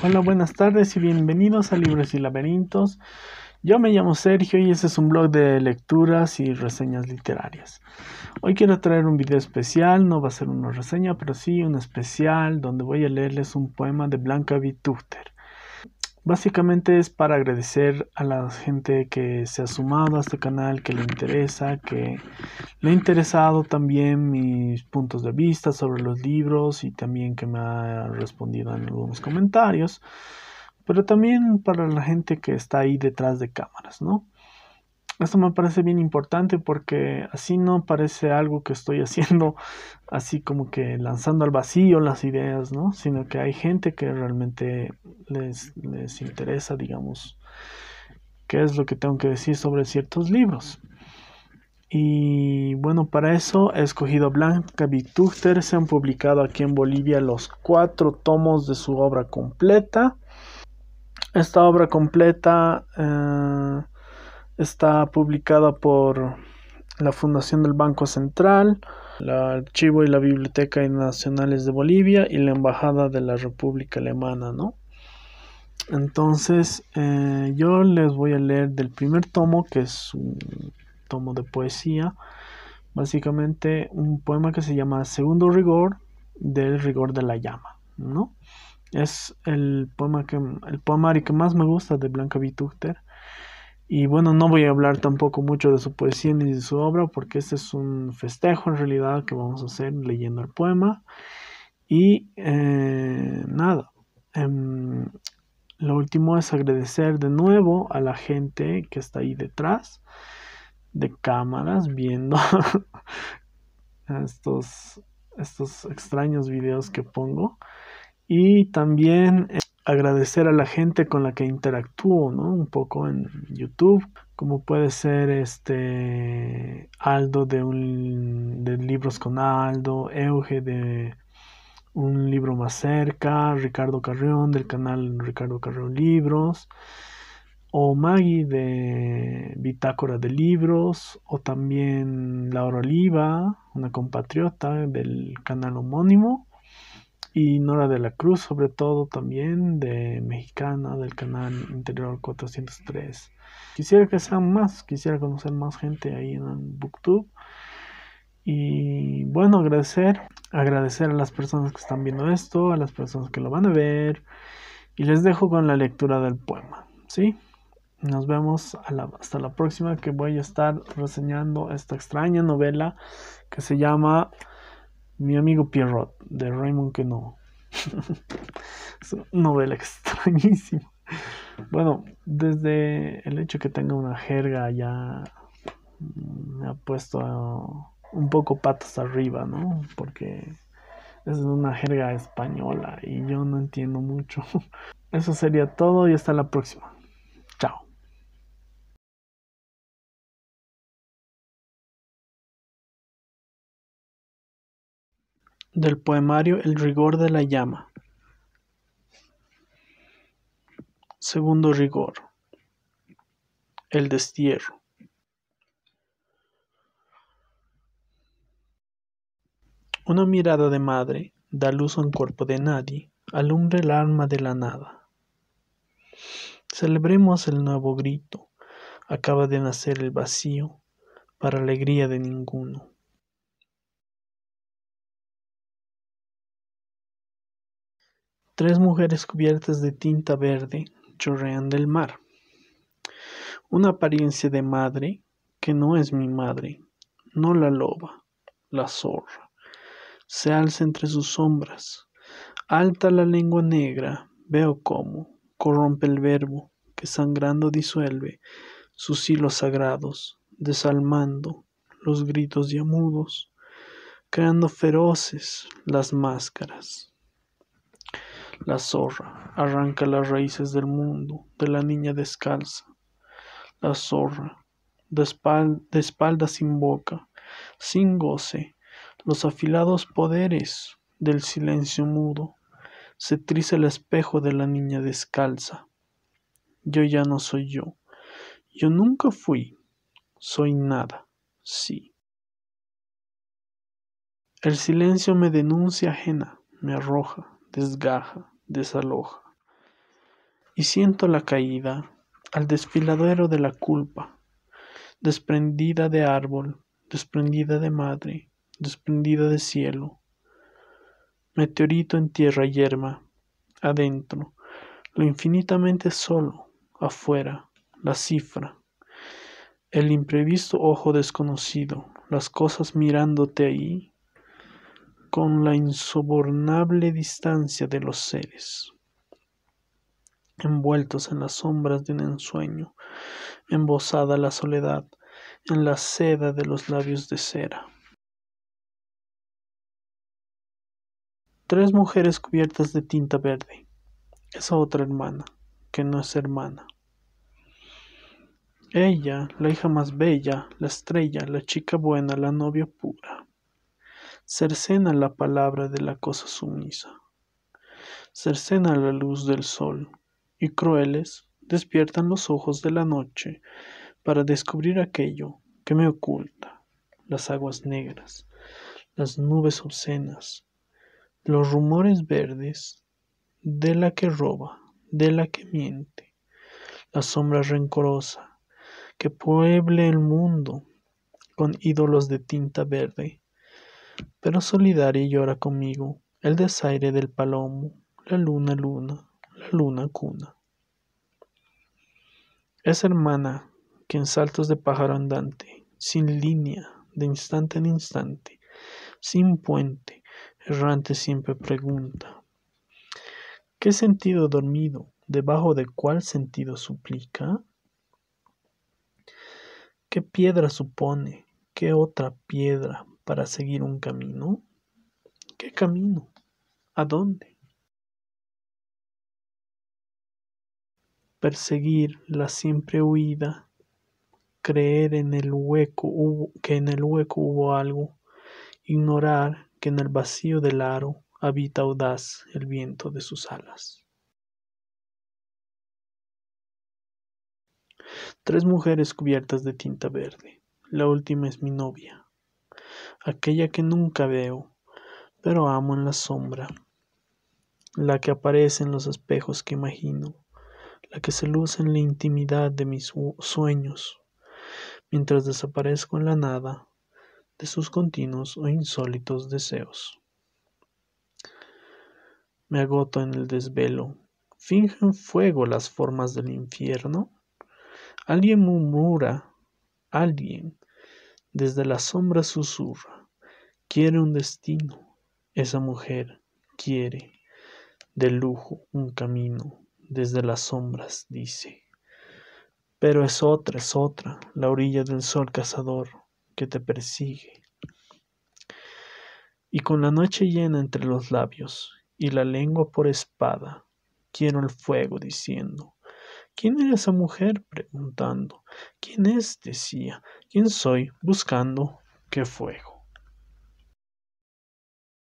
Hola, buenas tardes y bienvenidos a Libros y Laberintos. Yo me llamo Sergio y este es un blog de lecturas y reseñas literarias. Hoy quiero traer un video especial, no va a ser una reseña, pero sí un especial donde voy a leerles un poema de Blanca Vitúter. Básicamente es para agradecer a la gente que se ha sumado a este canal, que le interesa, que le ha interesado también mis puntos de vista sobre los libros y también que me ha respondido en algunos comentarios, pero también para la gente que está ahí detrás de cámaras, ¿no? Esto me parece bien importante porque así no parece algo que estoy haciendo así como que lanzando al vacío las ideas, ¿no? Sino que hay gente que realmente les, interesa, digamos, qué es lo que tengo que decir sobre ciertos libros. Y bueno, para eso he escogido Blanca Bituchter. Se han publicado aquí en Bolivia los cuatro tomos de su obra completa. Esta obra completa... Eh, Está publicada por la Fundación del Banco Central, el Archivo y la Biblioteca Nacionales de Bolivia y la Embajada de la República Alemana, ¿no? Entonces, eh, yo les voy a leer del primer tomo, que es un tomo de poesía, básicamente un poema que se llama Segundo Rigor del Rigor de la Llama, ¿no? Es el poema que el poemario que más me gusta de Blanca Bituchter y bueno, no voy a hablar tampoco mucho de su poesía ni de su obra, porque este es un festejo en realidad que vamos a hacer leyendo el poema. Y eh, nada, em, lo último es agradecer de nuevo a la gente que está ahí detrás de cámaras viendo estos, estos extraños videos que pongo. Y también... Eh, agradecer a la gente con la que interactúo, Un poco en YouTube, como puede ser este Aldo de, de Libros con Aldo, Euge de Un Libro Más Cerca, Ricardo Carrión del canal Ricardo Carrión Libros, o Maggie de Bitácora de Libros, o también Laura Oliva, una compatriota del canal homónimo y Nora de la Cruz, sobre todo también de Mexicana, del canal Interior 403. Quisiera que sean más, quisiera conocer más gente ahí en Booktube. Y bueno, agradecer, agradecer a las personas que están viendo esto, a las personas que lo van a ver. Y les dejo con la lectura del poema, ¿sí? Nos vemos hasta la próxima que voy a estar reseñando esta extraña novela que se llama mi amigo Pierrot, de Raymond que no. es una novela extrañísima. Bueno, desde el hecho que tenga una jerga ya mm, me ha puesto ah, un poco patas arriba, ¿no? Porque es una jerga española y yo no entiendo mucho. Eso sería todo y hasta la próxima. Chao. del poemario El rigor de la llama. Segundo rigor. El destierro. Una mirada de madre da luz a un cuerpo de nadie, alumbra el alma de la nada. Celebremos el nuevo grito, acaba de nacer el vacío, para alegría de ninguno. Tres mujeres cubiertas de tinta verde chorrean del mar. Una apariencia de madre que no es mi madre, no la loba, la zorra. Se alza entre sus sombras. Alta la lengua negra, veo cómo corrompe el verbo que sangrando disuelve sus hilos sagrados, desalmando los gritos y amudos, creando feroces las máscaras. La zorra arranca las raíces del mundo de la niña descalza. La zorra, de, espalda sin boca, sin goce, los afilados poderes del silencio mudo, se triza el espejo de la niña descalza. Yo ya no soy yo. Yo nunca fui. Soy nada. Sí. El silencio me denuncia ajena, me arroja, desgaja, desaloja. Y siento la caída al desfiladero de la culpa, desprendida de árbol, desprendida de madre, desprendida de cielo. Meteorito en tierra yerma, adentro, lo infinitamente solo, afuera, la cifra, el imprevisto ojo desconocido, las cosas mirándote ahí con la insobornable distancia de los seres, envueltos en las sombras de un ensueño, embosada la soledad en la seda de los labios de cera. Tres mujeres cubiertas de tinta verde, esa otra hermana, que no es hermana. Ella, la hija más bella, la estrella, la chica buena, la novia pura cercena la palabra de la cosa sumisa, cercena la luz del sol, y crueles despiertan los ojos de la noche para descubrir aquello que me oculta, las aguas negras, las nubes obscenas, los rumores verdes de la que roba, de la que miente, la sombra rencorosa que pueble el mundo con ídolos de tinta verde pero solidaria llora conmigo el desaire del palomo, la luna, luna, la luna, cuna. Es hermana que en saltos de pájaro andante, sin línea, de instante en instante, sin puente, errante siempre pregunta. ¿Qué sentido dormido, debajo de cuál sentido suplica? ¿Qué piedra supone? ¿Qué otra piedra para seguir un camino? ¿Qué camino? ¿A dónde? Perseguir la siempre huida, creer en el hueco que en el hueco hubo algo, ignorar que en el vacío del aro habita audaz el viento de sus alas. Tres mujeres cubiertas de tinta verde. La última es mi novia, aquella que nunca veo, pero amo en la sombra, la que aparece en los espejos que imagino, la que se luce en la intimidad de mis sueños, mientras desaparezco en la nada de sus continuos o insólitos deseos. Me agoto en el desvelo. ¿Fingen fuego las formas del infierno? Alguien murmura, alguien, desde la sombra susurra, quiere un destino, esa mujer quiere, de lujo un camino, desde las sombras dice. Pero es otra, es otra, la orilla del sol cazador que te persigue. Y con la noche llena entre los labios y la lengua por espada, quiero el fuego diciendo, ¿Quién era esa mujer? preguntando. ¿Quién es? decía. ¿Quién soy? buscando. ¿Qué fuego?